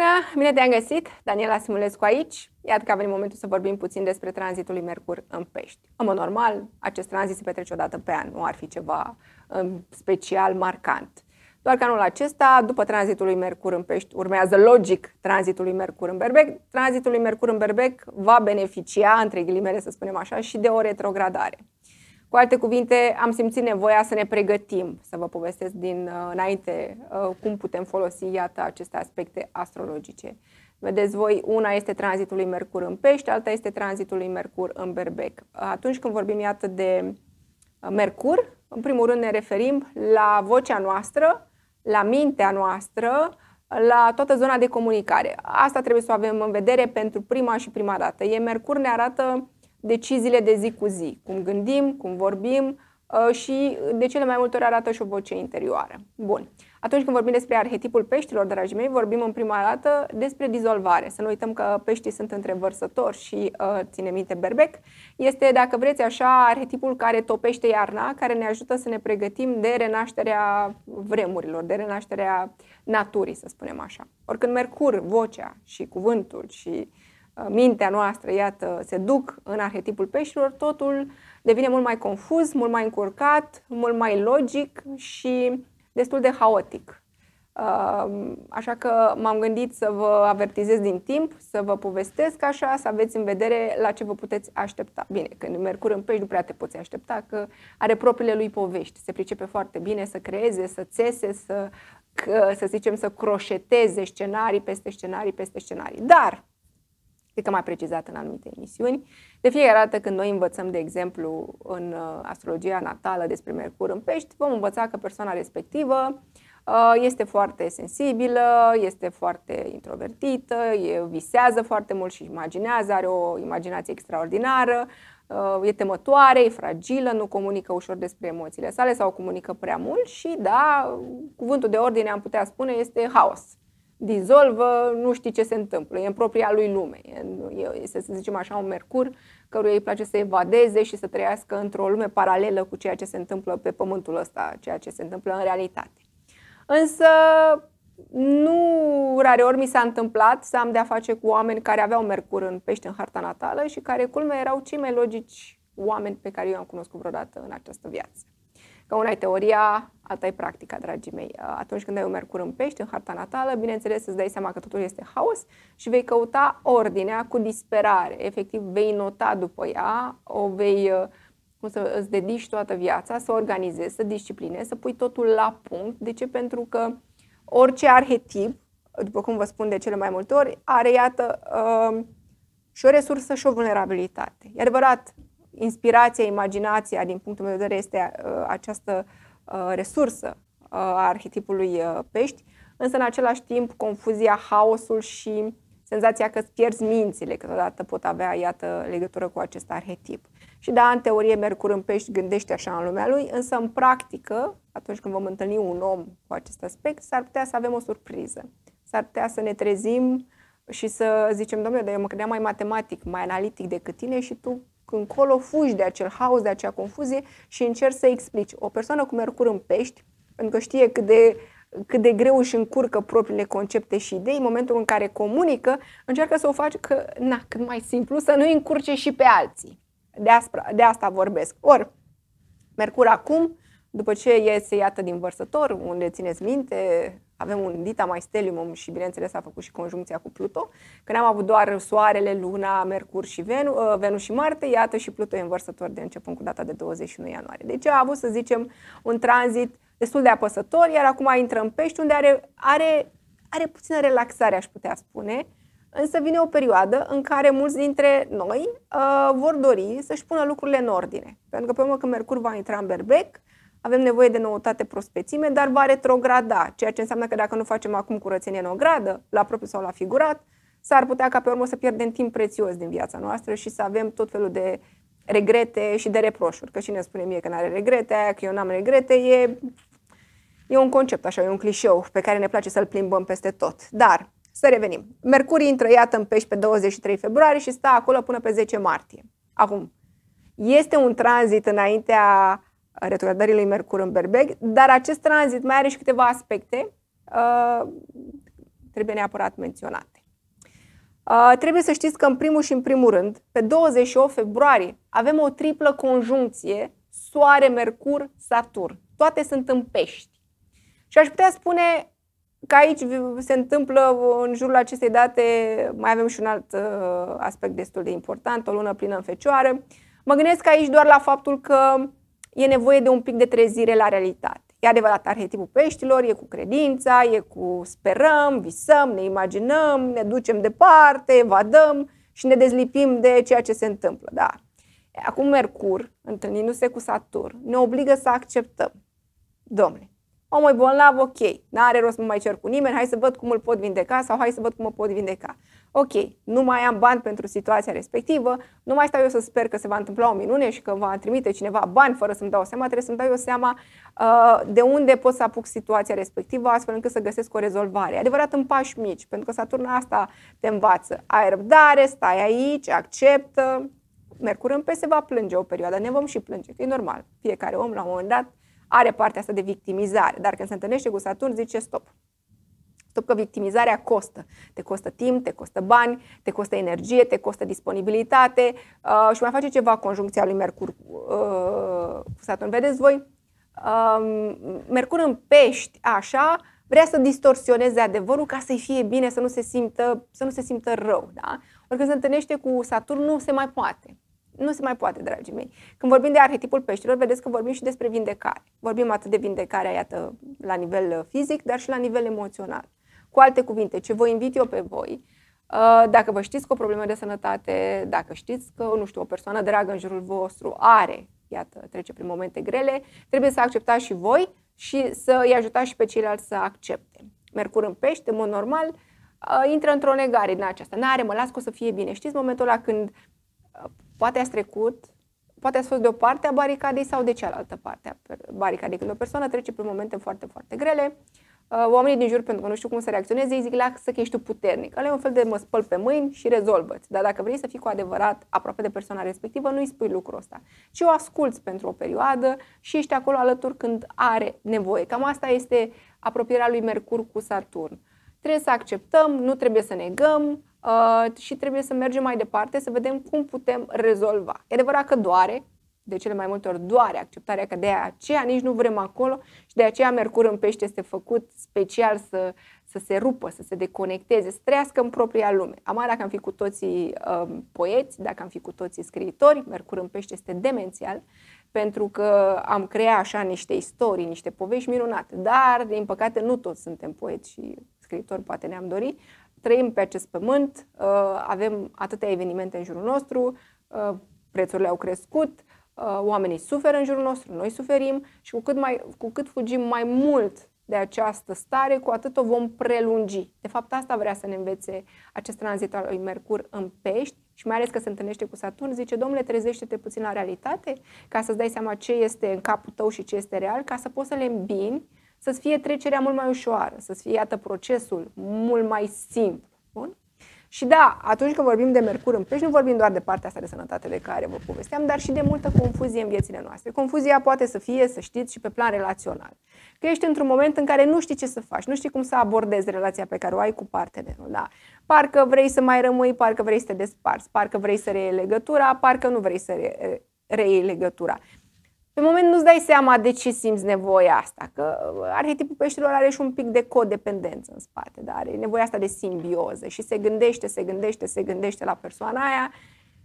bună! Bine te-am găsit! Daniela Simulescu aici. Iată că a venit momentul să vorbim puțin despre tranzitul lui Mercur în Pești. În mod normal, acest tranzit se petrece o dată pe an, nu ar fi ceva um, special marcant. Doar că anul acesta, după tranzitul lui Mercur în Pești, urmează logic tranzitul lui Mercur în Berbec. Tranzitul lui Mercur în Berbec va beneficia, între ghilimele să spunem așa, și de o retrogradare. Cu alte cuvinte, am simțit nevoia să ne pregătim, să vă povestesc din uh, înainte uh, cum putem folosi, iată, aceste aspecte astrologice. Vedeți voi, una este tranzitul lui Mercur în pești, alta este tranzitul lui Mercur în berbec. Atunci când vorbim, iată, de uh, Mercur, în primul rând ne referim la vocea noastră, la mintea noastră, la toată zona de comunicare. Asta trebuie să o avem în vedere pentru prima și prima dată. E Mercur ne arată deciziile de zi cu zi, cum gândim, cum vorbim uh, și de cele mai multe ori arată și o voce interioară. Bun. Atunci când vorbim despre arhetipul peștilor, dragii mei, vorbim în prima dată despre dizolvare. Să nu uităm că peștii sunt întrevărsători și, uh, ține minte, berbec. Este, dacă vreți așa, arhetipul care topește iarna, care ne ajută să ne pregătim de renașterea vremurilor, de renașterea naturii, să spunem așa. Oricând Mercur, vocea și cuvântul și Uh, mintea noastră, iată, se duc în arhetipul peștilor, totul devine mult mai confuz, mult mai încurcat, mult mai logic și destul de haotic. Uh, așa că m-am gândit să vă avertizez din timp, să vă povestesc așa, să aveți în vedere la ce vă puteți aștepta. Bine, când Mercur în pești nu prea te poți aștepta, că are propriile lui povești. Se pricepe foarte bine să creeze, să țese, să, să zicem, să croșeteze scenarii peste scenarii peste scenarii. Dar cred că mai precizat în anumite emisiuni. De fiecare dată când noi învățăm, de exemplu, în uh, astrologia natală despre Mercur în pești, vom învăța că persoana respectivă uh, este foarte sensibilă, este foarte introvertită, e, visează foarte mult și imaginează, are o imaginație extraordinară, uh, e temătoare, e fragilă, nu comunică ușor despre emoțiile sale sau comunică prea mult și, da, cuvântul de ordine, am putea spune, este haos dizolvă, nu știi ce se întâmplă, e în propria lui lume, e, este, să zicem așa, un mercur căruia îi place să evadeze și să trăiască într-o lume paralelă cu ceea ce se întâmplă pe pământul ăsta, ceea ce se întâmplă în realitate. Însă, nu rare ori mi s-a întâmplat să am de-a face cu oameni care aveau mercur în pește în harta natală și care, culme, erau cei mai logici oameni pe care eu am cunoscut vreodată în această viață. Că una e teoria, alta e practica, dragii mei. Uh, atunci când ai un mercur în pești, în harta natală, bineînțeles îți dai seama că totul este haos și vei căuta ordinea cu disperare. Efectiv, vei nota după ea, o vei uh, cum să îți dedici toată viața, să organizezi, să disciplinezi, să pui totul la punct. De ce? Pentru că orice arhetip, după cum vă spun de cele mai multe ori, are, iată, uh, și o resursă și o vulnerabilitate. E adevărat, inspirația, imaginația, din punctul meu de vedere, este uh, această uh, resursă uh, a arhetipului pești, însă în același timp confuzia, haosul și senzația că îți pierzi mințile câteodată pot avea, iată, legătură cu acest arhetip. Și da, în teorie, Mercur în pești gândește așa în lumea lui, însă în practică, atunci când vom întâlni un om cu acest aspect, s-ar putea să avem o surpriză. S-ar putea să ne trezim și să zicem, domnule, dar eu mă credeam mai matematic, mai analitic decât tine și tu încolo fugi de acel haos, de acea confuzie și încerci să explici. O persoană cu Mercur în pești, pentru că știe cât de cât de greu își încurcă propriile concepte și idei, în momentul în care comunică, încearcă să o faci că, na, cât mai simplu, să nu încurce și pe alții. De, aspra, de asta vorbesc. Ori, Mercur acum, după ce iese, iată, din vărsător, unde țineți minte, avem un dita mai Stelium și bineînțeles a făcut și conjuncția cu Pluto, când am avut doar Soarele, Luna, Mercur și Venus, uh, Venus și Marte, iată și Pluto e învărsător de începând cu data de 21 ianuarie. Deci a avut, să zicem, un tranzit destul de apăsător, iar acum intră în pești unde are, are, are puțină relaxare, aș putea spune, însă vine o perioadă în care mulți dintre noi uh, vor dori să-și pună lucrurile în ordine. Pentru că pe urmă când Mercur va intra în berbec, avem nevoie de noutate prospețime, dar va retrograda, ceea ce înseamnă că dacă nu facem acum curățenie în ogradă, la propriu sau la figurat, s-ar putea ca pe urmă să pierdem timp prețios din viața noastră și să avem tot felul de regrete și de reproșuri. Că cine spune mie că nu are regrete, aia că eu n-am regrete, e, e un concept așa, e un clișeu pe care ne place să-l plimbăm peste tot. Dar, să revenim. Mercur intră, iată, în pești pe 23 februarie și stă acolo până pe 10 martie. Acum, este un tranzit înaintea retrogradării lui Mercur în Berbec, dar acest tranzit mai are și câteva aspecte uh, trebuie neapărat menționate. Uh, trebuie să știți că în primul și în primul rând, pe 28 februarie, avem o triplă conjuncție Soare-Mercur-Saturn. Toate sunt în pești. Și aș putea spune că aici se întâmplă în jurul acestei date, mai avem și un alt uh, aspect destul de important, o lună plină în fecioară. Mă gândesc aici doar la faptul că e nevoie de un pic de trezire la realitate. E adevărat, arhetipul peștilor e cu credința, e cu sperăm, visăm, ne imaginăm, ne ducem departe, evadăm și ne dezlipim de ceea ce se întâmplă. Da. Acum Mercur, întâlnindu-se cu Saturn, ne obligă să acceptăm. Domne, omul e bolnav, ok, n-are rost să mă mai cer cu nimeni, hai să văd cum îl pot vindeca sau hai să văd cum mă pot vindeca ok, nu mai am bani pentru situația respectivă, nu mai stau eu să sper că se va întâmpla o minune și că va trimite cineva bani fără să-mi dau seama, trebuie să-mi dau eu seama uh, de unde pot să apuc situația respectivă astfel încât să găsesc o rezolvare. Adevărat în pași mici, pentru că Saturn asta te învață. Ai răbdare, stai aici, acceptă. Mercur în se va plânge o perioadă, ne vom și plânge, că e normal. Fiecare om la un moment dat are partea asta de victimizare, dar când se întâlnește cu Saturn zice stop, Stop că victimizarea costă. Te costă timp, te costă bani, te costă energie, te costă disponibilitate uh, și mai face ceva conjuncția lui Mercur uh, cu Saturn. Vedeți voi? Uh, Mercur în pești, așa, vrea să distorsioneze adevărul ca să-i fie bine, să nu se simtă, să nu se simtă rău. Da? Ori când se întâlnește cu Saturn, nu se mai poate. Nu se mai poate, dragii mei. Când vorbim de arhetipul peștilor, vedeți că vorbim și despre vindecare. Vorbim atât de vindecare, iată, la nivel uh, fizic, dar și la nivel emoțional. Cu alte cuvinte, ce vă invit eu pe voi, uh, dacă vă știți că o problemă de sănătate, dacă știți că, nu știu, o persoană dragă în jurul vostru are, iată, trece prin momente grele, trebuie să acceptați și voi și să îi ajutați și pe ceilalți să accepte. Mercur în pește, în mod normal, uh, intră într-o negare din aceasta. N-are, mă las că o să fie bine. Știți momentul ăla când uh, poate ați trecut, poate ați fost de o parte a baricadei sau de cealaltă parte a baricadei. Când o persoană trece prin momente foarte, foarte grele, uh, Uh, oamenii din jur, pentru că nu știu cum să reacționeze, îi zic, lasă că ești tu puternic. Ăla e un fel de mă spăl pe mâini și rezolvă-ți. Dar dacă vrei să fii cu adevărat aproape de persoana respectivă, nu îi spui lucrul ăsta. Ci o asculți pentru o perioadă și ești acolo alături când are nevoie. Cam asta este apropierea lui Mercur cu Saturn. Trebuie să acceptăm, nu trebuie să negăm uh, și trebuie să mergem mai departe, să vedem cum putem rezolva. E adevărat că doare, de cele mai multe ori doare acceptarea că de aceea nici nu vrem acolo și de aceea Mercur în pește este făcut special să, să se rupă, să se deconecteze, să trăiască în propria lume. Amar dacă am fi cu toții um, poeți, dacă am fi cu toții scriitori, Mercur în pește este demențial pentru că am creat așa niște istorii, niște povești minunate, dar din păcate nu toți suntem poeți și scriitori, poate ne-am dorit, trăim pe acest pământ, uh, avem atâtea evenimente în jurul nostru, uh, prețurile au crescut, Uh, oamenii suferă în jurul nostru, noi suferim și cu cât, mai, cu cât fugim mai mult de această stare, cu atât o vom prelungi. De fapt, asta vrea să ne învețe acest tranzit al lui Mercur în pești și mai ales că se întâlnește cu Saturn, zice, domnule, trezește-te puțin la realitate ca să-ți dai seama ce este în capul tău și ce este real, ca să poți să le îmbini, să-ți fie trecerea mult mai ușoară, să-ți fie, iată, procesul mult mai simplu. Și da, atunci când vorbim de mercur în pești, nu vorbim doar de partea asta de sănătate de care vă povesteam, dar și de multă confuzie în viețile noastre. Confuzia poate să fie, să știți, și pe plan relațional. Că ești într-un moment în care nu știi ce să faci, nu știi cum să abordezi relația pe care o ai cu partenerul. Da? Parcă vrei să mai rămâi, parcă vrei să te desparți, parcă vrei să reiei legătura, parcă nu vrei să reiei legătura. Pe moment nu-ți dai seama de ce simți nevoia asta, că uh, arhetipul peștilor are și un pic de codependență în spate, dar are nevoia asta de simbioză și se gândește, se gândește, se gândește la persoana aia,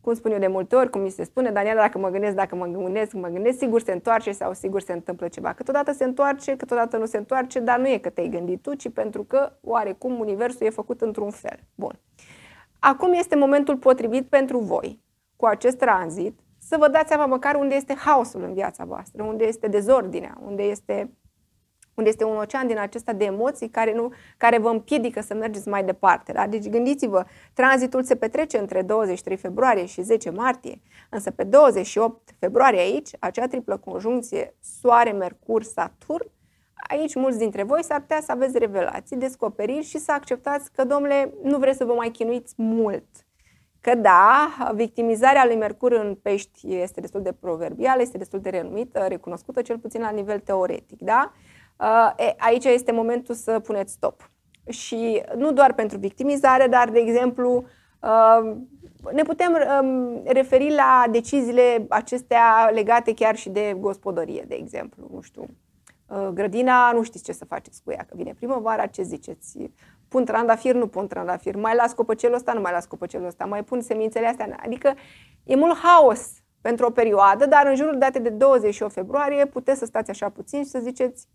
cum spun eu de multe ori, cum mi se spune, Daniela, dacă mă gândesc, dacă mă gândesc, mă gândesc, sigur se întoarce sau sigur se întâmplă ceva. Câteodată se întoarce, câteodată nu se întoarce, dar nu e că te-ai gândit tu, ci pentru că oarecum universul e făcut într-un fel. Bun. Acum este momentul potrivit pentru voi, cu acest tranzit, să vă dați seama măcar unde este haosul în viața voastră, unde este dezordinea, unde este, unde este un ocean din acesta de emoții care, nu, care vă împiedică să mergeți mai departe. Da? Deci gândiți-vă, tranzitul se petrece între 23 februarie și 10 martie, însă pe 28 februarie aici, acea triplă conjuncție Soare-Mercur-Saturn, Aici mulți dintre voi s-ar putea să aveți revelații, descoperiri și să acceptați că, domnule, nu vreți să vă mai chinuiți mult că da, victimizarea lui Mercur în pești este destul de proverbială, este destul de renumită, recunoscută, cel puțin la nivel teoretic. Da? Aici este momentul să puneți stop. Și nu doar pentru victimizare, dar, de exemplu, uh, ne putem um, referi la deciziile acestea legate chiar și de gospodărie, de exemplu, nu știu, uh, grădina, nu știți ce să faceți cu ea, că vine primăvara, ce ziceți? pun trandafir, nu pun trandafir, mai las copăcelul ăsta, nu mai las copăcelul ăsta, mai pun semințele astea. Adică e mult haos pentru o perioadă, dar în jurul datei de 28 februarie puteți să stați așa puțin și să ziceți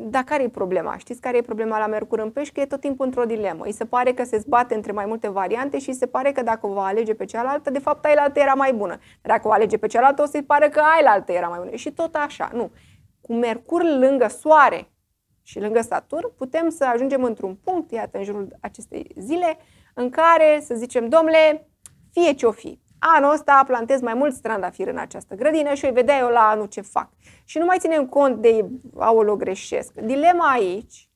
dar care e problema? Știți care e problema la Mercur în pești? Că e tot timpul într-o dilemă. Îi se pare că se zbate între mai multe variante și îi se pare că dacă o va alege pe cealaltă, de fapt, aia era mai bună. Dacă o alege pe cealaltă, o să-i pare că aia era mai bună. Și tot așa, nu. Cu Mercur lângă Soare, și lângă Saturn, putem să ajungem într-un punct, iată, în jurul acestei zile, în care să zicem, domnule, fie ce-o fi, anul ăsta plantez mai mult trandafiri în această grădină și o vedea eu la anul ce fac. Și nu mai ținem cont de, aolo, greșesc. Dilema aici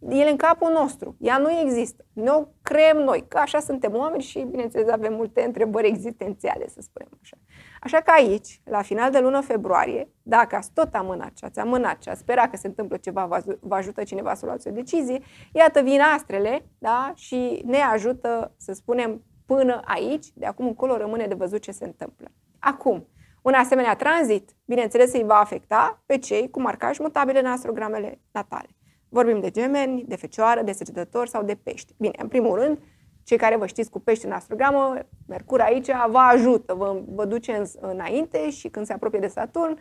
el în capul nostru. Ea nu există. Ne o creăm noi, că așa suntem oameni și, bineînțeles, avem multe întrebări existențiale, să spunem așa. Așa că aici, la final de lună februarie, dacă ați tot amânat și ați amânat și ați spera că se întâmplă ceva, vă ajută cineva să luați o decizie, iată vin astrele da? și ne ajută, să spunem, până aici, de acum încolo rămâne de văzut ce se întâmplă. Acum, un asemenea tranzit, bineînțeles, îi va afecta pe cei cu marcaj mutabile în astrogramele natale. Vorbim de gemeni, de fecioară, de săgetători sau de pești. Bine, în primul rând, cei care vă știți cu pești în astrogramă, Mercur aici vă ajută, vă, vă duce în, înainte și când se apropie de Saturn,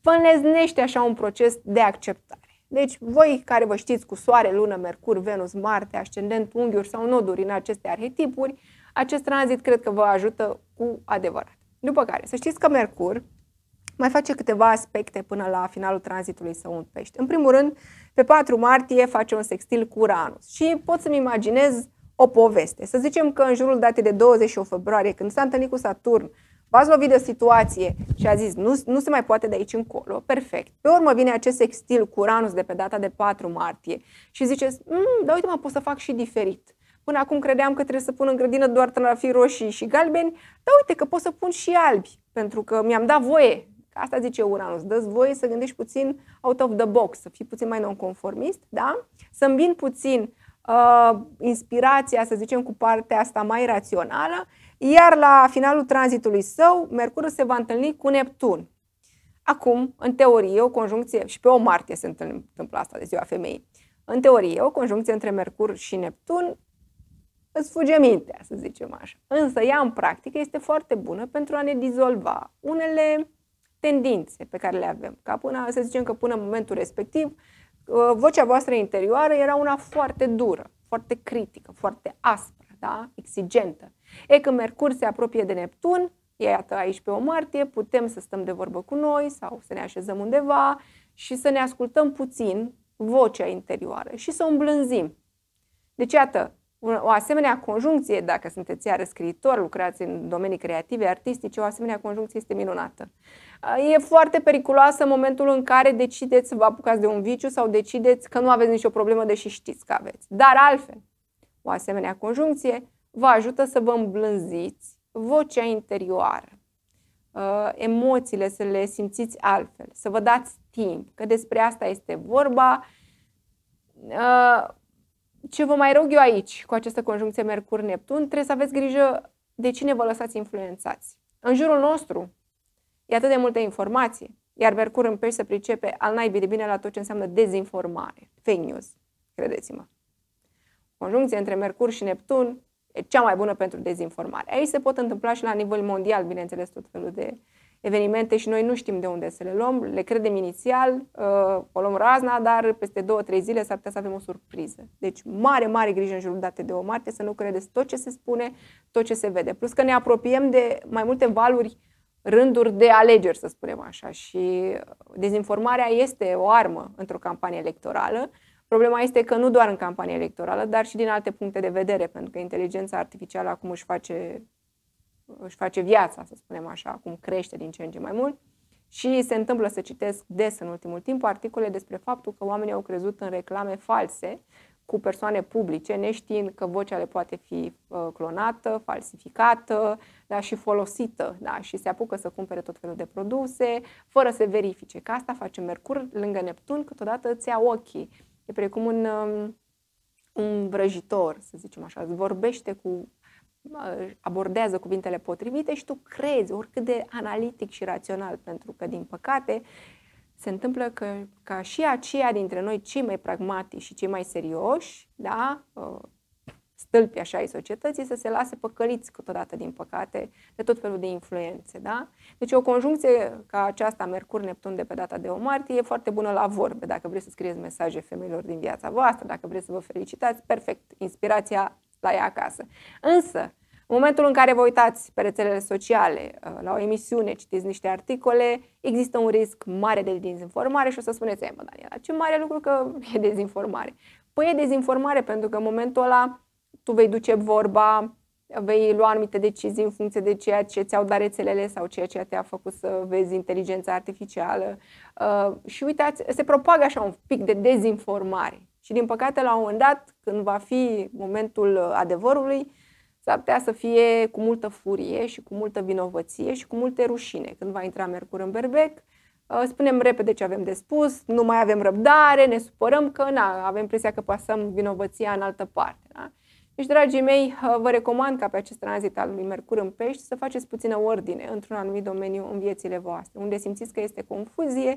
vă înleznește așa un proces de acceptare. Deci, voi care vă știți cu Soare, Lună, Mercur, Venus, Marte, Ascendent, unghiuri sau noduri în aceste arhetipuri, acest tranzit cred că vă ajută cu adevărat. După care, să știți că Mercur mai face câteva aspecte până la finalul tranzitului său în pești. În primul rând, pe 4 martie face un sextil cu Uranus și pot să-mi imaginez o poveste. Să zicem că în jurul datei de 28 februarie, când s-a întâlnit cu Saturn, v-ați lovit de o situație și a zis nu, nu se mai poate de aici încolo, perfect. Pe urmă vine acest sextil cu Uranus de pe data de 4 martie și ziceți, mm, dar uite mă, pot să fac și diferit. Până acum credeam că trebuie să pun în grădină doar trandafiri roșii și galbeni, dar uite că pot să pun și albi, pentru că mi-am dat voie Asta zice Uranus. Dă-ți voie să gândești puțin out of the box, să fii puțin mai nonconformist, da? Să îmbin puțin uh, inspirația, să zicem, cu partea asta mai rațională, iar la finalul tranzitului său, Mercur se va întâlni cu Neptun. Acum, în teorie, o conjuncție, și pe o martie se întâmplă asta de ziua femeii, în teorie, o conjuncție între Mercur și Neptun îți fuge mintea, să zicem așa. Însă ea, în practică, este foarte bună pentru a ne dizolva unele tendințe pe care le avem. Ca până, să zicem că până în momentul respectiv, uh, vocea voastră interioară era una foarte dură, foarte critică, foarte aspră, da? exigentă. E că Mercur se apropie de Neptun, iată aici pe o martie, putem să stăm de vorbă cu noi sau să ne așezăm undeva și să ne ascultăm puțin vocea interioară și să o îmblânzim. Deci, iată, o asemenea conjuncție, dacă sunteți iară scriitor, lucrați în domenii creative, artistice, o asemenea conjuncție este minunată. E foarte periculoasă în momentul în care decideți să vă apucați de un viciu sau decideți că nu aveți nicio problemă, deși știți că aveți. Dar altfel, o asemenea conjuncție vă ajută să vă îmblânziți vocea interioară, uh, emoțiile să le simțiți altfel, să vă dați timp, că despre asta este vorba uh, ce vă mai rog eu aici, cu această conjuncție Mercur-Neptun, trebuie să aveți grijă de cine vă lăsați influențați. În jurul nostru e atât de multă informație, iar Mercur în pești se pricepe al naibii de bine la tot ce înseamnă dezinformare, fake news, credeți-mă. Conjuncție între Mercur și Neptun e cea mai bună pentru dezinformare. Aici se pot întâmpla și la nivel mondial, bineînțeles, tot felul de uh, evenimente și noi nu știm de unde să le luăm, le credem inițial, uh, o luăm razna, dar peste două, trei zile s-ar putea să avem o surpriză. Deci mare, mare grijă în jurul date de o martie să nu credeți tot ce se spune, tot ce se vede. Plus că ne apropiem de mai multe valuri, rânduri de alegeri, să spunem așa, și dezinformarea este o armă într-o campanie electorală, Problema este că nu doar în campanie electorală, dar și din alte puncte de vedere, pentru că inteligența artificială acum își face își face viața, să spunem așa, cum crește din ce în ce mai mult. Și se întâmplă să citesc des în ultimul timp articole despre faptul că oamenii au crezut în reclame false cu persoane publice, neștiind că vocea le poate fi uh, clonată, falsificată, da, și folosită, da, și se apucă să cumpere tot felul de produse, fără să verifice. Că asta face Mercur lângă Neptun, câteodată îți ia ochii. E precum un, um, un vrăjitor, să zicem așa, îți vorbește cu abordează cuvintele potrivite și tu crezi, oricât de analitic și rațional, pentru că, din păcate, se întâmplă că ca și aceia dintre noi cei mai pragmatici și cei mai serioși, da, ă, stâlpi așa ai societății, să se lase păcăliți câteodată, din păcate, de tot felul de influențe. Da? Deci o conjuncție ca aceasta, Mercur-Neptun de pe data de 1 martie, e foarte bună la vorbe, dacă vreți să scrieți mesaje femeilor din viața voastră, dacă vreți să vă felicitați, perfect, inspirația la ea acasă. Însă, în momentul în care vă uitați pe rețelele sociale, uh, la o emisiune, citiți niște articole, există un risc mare de dezinformare și o să spuneți, mă, Daniela, ce mare lucru că e dezinformare. Păi e dezinformare pentru că în momentul ăla tu vei duce vorba, vei lua anumite decizii în funcție de ceea ce ți-au dat rețelele sau ceea ce te-a făcut să vezi inteligența artificială. Uh, și uitați, se propagă așa un pic de dezinformare. Și din păcate, la un moment dat, când va fi momentul uh, adevărului, s-ar putea să fie cu multă furie și cu multă vinovăție și cu multe rușine. Când va intra Mercur în berbec, uh, spunem repede ce avem de spus, nu mai avem răbdare, ne supărăm că na, avem impresia că pasăm vinovăția în altă parte. Da? Deci, dragii mei, uh, vă recomand ca pe acest tranzit al lui Mercur în pești să faceți puțină ordine într-un anumit domeniu în viețile voastre, unde simțiți că este confuzie,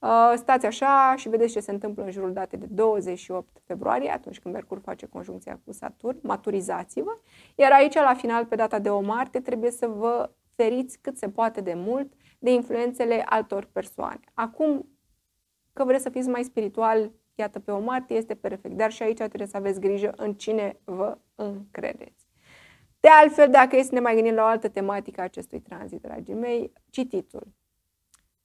Uh, stați așa și vedeți ce se întâmplă în jurul datei de 28 februarie, atunci când Mercur face conjuncția cu Saturn, maturizați-vă, iar aici, la final, pe data de 1 martie, trebuie să vă feriți cât se poate de mult de influențele altor persoane. Acum, că vreți să fiți mai spiritual, iată, pe 1 martie este perfect, dar și aici trebuie să aveți grijă în cine vă încredeți. De altfel, dacă este ne mai gândim la o altă tematică a acestui tranzit, dragii mei, cititul.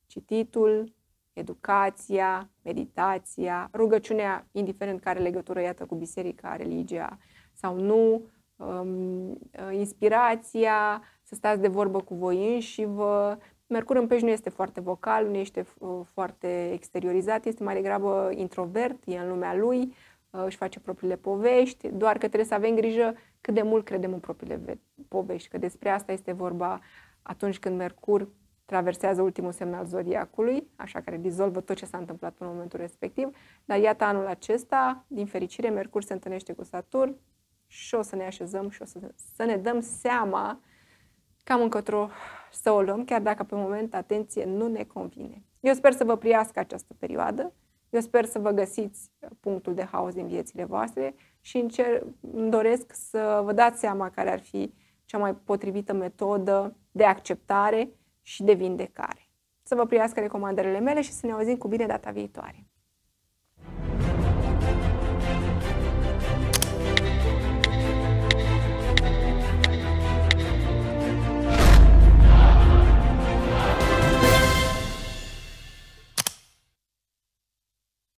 Cititul, educația, meditația, rugăciunea, indiferent care legătură, iată, cu biserica, religia sau nu, um, uh, inspirația, să stați de vorbă cu voi înși vă. Mercur în pești nu este foarte vocal, nu este uh, foarte exteriorizat, este mai degrabă introvert, e în lumea lui, uh, își face propriile povești, doar că trebuie să avem grijă cât de mult credem în propriile povești, că despre asta este vorba atunci când Mercur traversează ultimul semnal zodiacului, așa care dizolvă tot ce s-a întâmplat până în momentul respectiv, dar iată anul acesta, din fericire, Mercur se întâlnește cu Saturn și o să ne așezăm și o să, să ne dăm seama cam încotro să o luăm, chiar dacă pe moment, atenție, nu ne convine. Eu sper să vă priască această perioadă, eu sper să vă găsiți punctul de haos din viețile voastre și încer- îmi doresc să vă dați seama care ar fi cea mai potrivită metodă de acceptare și de vindecare. Să vă privească recomandările mele și să ne auzim cu bine data viitoare.